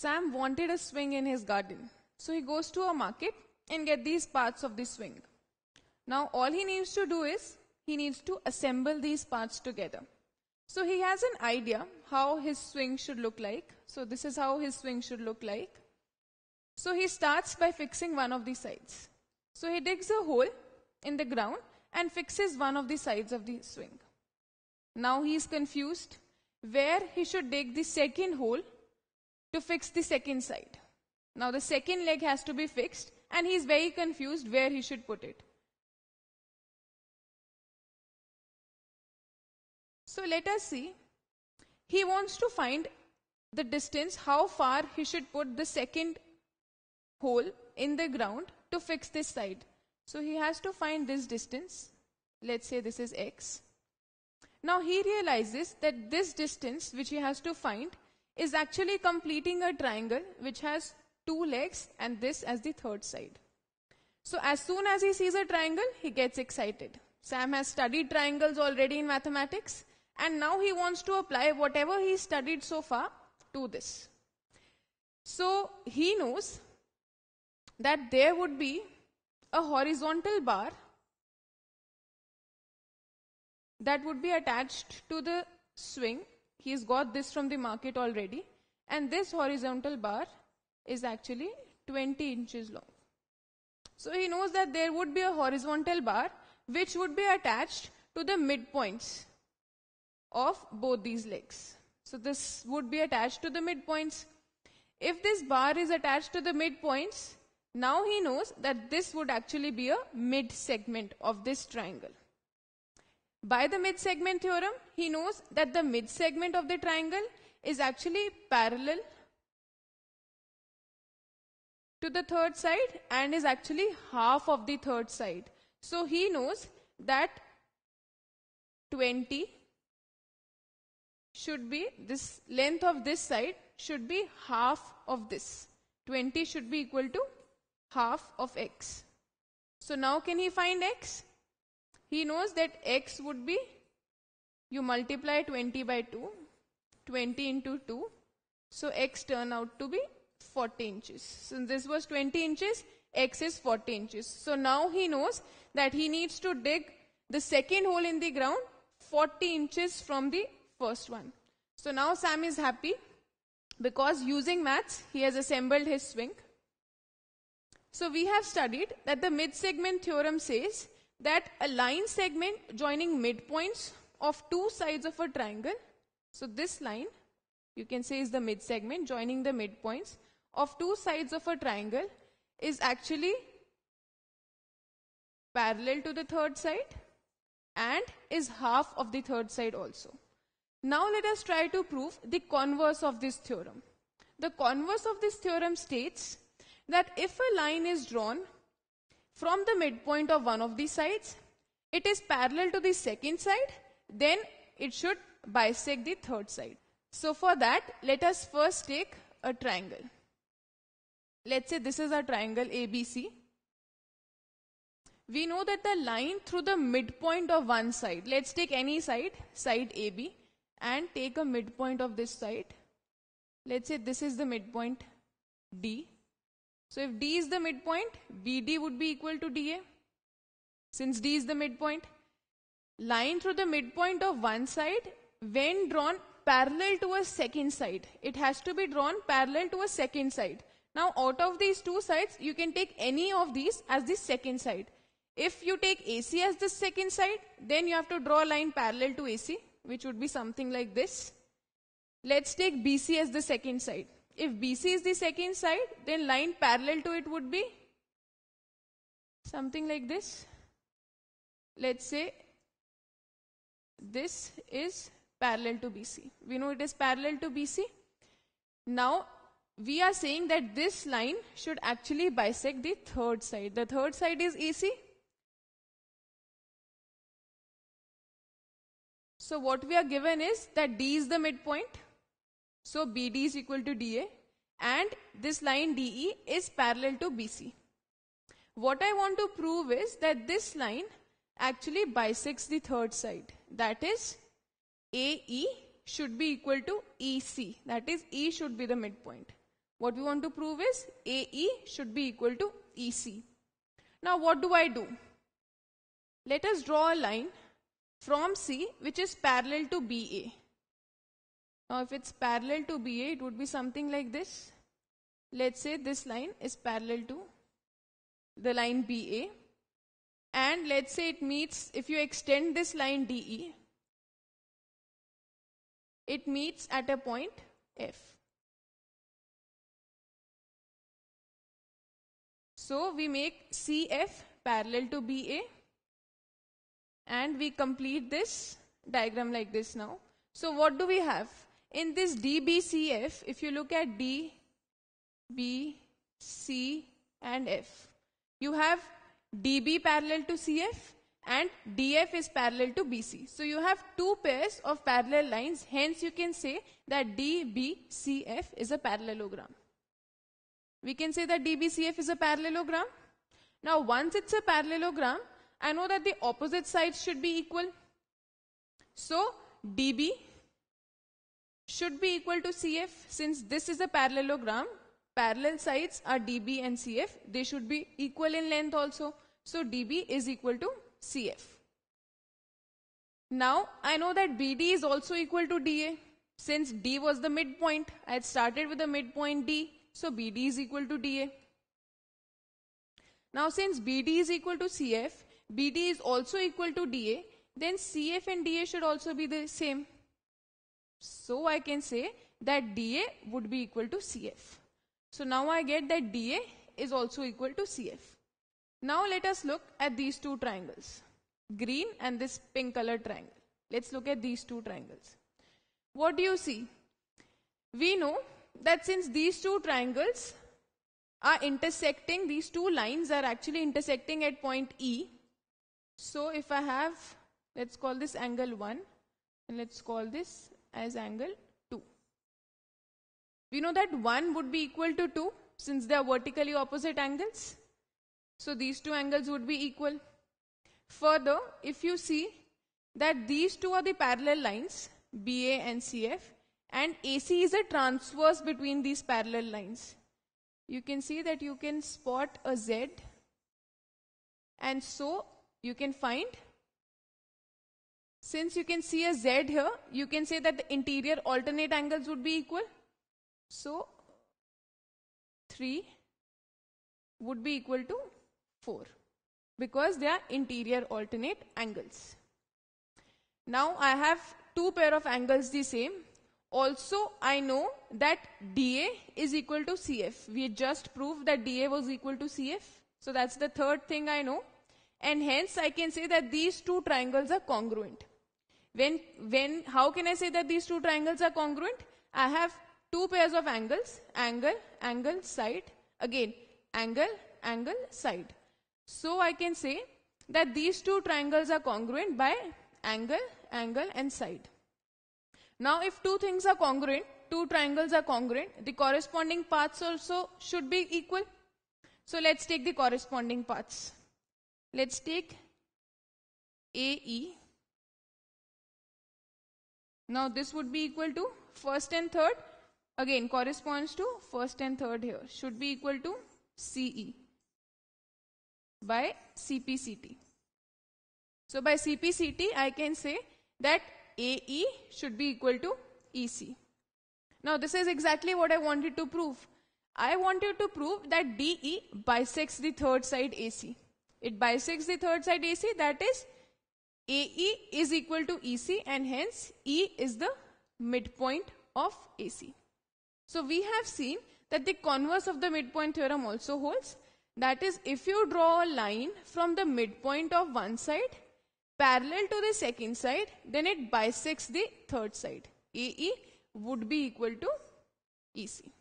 Sam wanted a swing in his garden. So he goes to a market and get these parts of the swing. Now all he needs to do is he needs to assemble these parts together. So he has an idea how his swing should look like. So this is how his swing should look like. So he starts by fixing one of the sides. So he digs a hole in the ground and fixes one of the sides of the swing. Now he is confused where he should dig the second hole to fix the second side. Now the second leg has to be fixed and he is very confused where he should put it. So let us see. He wants to find the distance how far he should put the second hole in the ground to fix this side. So he has to find this distance. Let's say this is x. Now he realizes that this distance which he has to find is actually completing a triangle which has two legs and this as the third side. So as soon as he sees a triangle, he gets excited. Sam has studied triangles already in mathematics and now he wants to apply whatever he studied so far to this. So he knows that there would be a horizontal bar that would be attached to the swing he's got this from the market already and this horizontal bar is actually 20 inches long. So he knows that there would be a horizontal bar which would be attached to the midpoints of both these legs. So this would be attached to the midpoints. If this bar is attached to the midpoints, now he knows that this would actually be a mid segment of this triangle. By the mid-segment theorem, he knows that the mid-segment of the triangle is actually parallel to the third side and is actually half of the third side. So he knows that 20 should be this length of this side should be half of this. 20 should be equal to half of x. So now can he find x? he knows that x would be you multiply 20 by 2 20 into 2 so x turn out to be 40 inches since so this was 20 inches x is 40 inches so now he knows that he needs to dig the second hole in the ground 40 inches from the first one so now sam is happy because using maths he has assembled his swing so we have studied that the mid segment theorem says that a line segment joining midpoints of two sides of a triangle, so this line you can say is the mid segment joining the midpoints of two sides of a triangle is actually parallel to the third side and is half of the third side also. Now let us try to prove the converse of this theorem. The converse of this theorem states that if a line is drawn from the midpoint of one of the sides. It is parallel to the second side, then it should bisect the third side. So for that, let us first take a triangle. Let's say this is a triangle ABC. We know that the line through the midpoint of one side, let's take any side, side AB, and take a midpoint of this side. Let's say this is the midpoint D so if D is the midpoint, BD would be equal to DA. Since D is the midpoint, line through the midpoint of one side when drawn parallel to a second side. It has to be drawn parallel to a second side. Now out of these two sides, you can take any of these as the second side. If you take AC as the second side, then you have to draw a line parallel to AC, which would be something like this. Let's take BC as the second side if BC is the second side, then line parallel to it would be something like this. Let's say this is parallel to BC. We know it is parallel to BC. Now, we are saying that this line should actually bisect the third side. The third side is AC. So what we are given is that D is the midpoint. So BD is equal to DA and this line DE is parallel to BC. What I want to prove is that this line actually bisects the third side. That is AE should be equal to EC. That is E should be the midpoint. What we want to prove is AE should be equal to EC. Now what do I do? Let us draw a line from C which is parallel to BA. Now if it's parallel to BA, it would be something like this. Let's say this line is parallel to the line BA. And let's say it meets, if you extend this line DE, it meets at a point F. So we make CF parallel to BA and we complete this diagram like this now. So what do we have? in this DBCF, if you look at D, B, C and F, you have DB parallel to CF and DF is parallel to BC. So you have two pairs of parallel lines, hence you can say that DBCF is a parallelogram. We can say that DBCF is a parallelogram. Now once it's a parallelogram, I know that the opposite sides should be equal. So DB should be equal to CF since this is a parallelogram. Parallel sides are DB and CF. They should be equal in length also. So DB is equal to CF. Now I know that BD is also equal to DA. Since D was the midpoint, I had started with the midpoint D. So BD is equal to DA. Now since BD is equal to CF, BD is also equal to DA, then CF and DA should also be the same. So I can say that dA would be equal to CF. So now I get that dA is also equal to CF. Now let us look at these two triangles, green and this pink colored triangle. Let's look at these two triangles. What do you see? We know that since these two triangles are intersecting, these two lines are actually intersecting at point E. So if I have, let's call this angle 1 and let's call this as angle 2. We know that 1 would be equal to 2 since they are vertically opposite angles. So these two angles would be equal. Further, if you see that these two are the parallel lines, BA and CF, and AC is a transverse between these parallel lines. You can see that you can spot a Z and so you can find since you can see a Z here, you can say that the interior alternate angles would be equal. So 3 would be equal to 4 because they are interior alternate angles. Now I have two pair of angles the same. Also I know that DA is equal to CF. We just proved that DA was equal to CF. So that's the third thing I know. And hence I can say that these two triangles are congruent. When, when, how can I say that these two triangles are congruent? I have two pairs of angles, angle, angle, side, again, angle, angle, side. So I can say that these two triangles are congruent by angle, angle and side. Now if two things are congruent, two triangles are congruent, the corresponding paths also should be equal. So let's take the corresponding paths. Let's take AE now this would be equal to first and third again corresponds to first and third here should be equal to CE by CPCT. So by CPCT I can say that AE should be equal to EC. Now this is exactly what I wanted to prove. I wanted to prove that DE bisects the third side AC. It bisects the third side AC that is AE is equal to EC and hence E is the midpoint of AC. So we have seen that the converse of the midpoint theorem also holds. That is if you draw a line from the midpoint of one side parallel to the second side then it bisects the third side. AE would be equal to EC.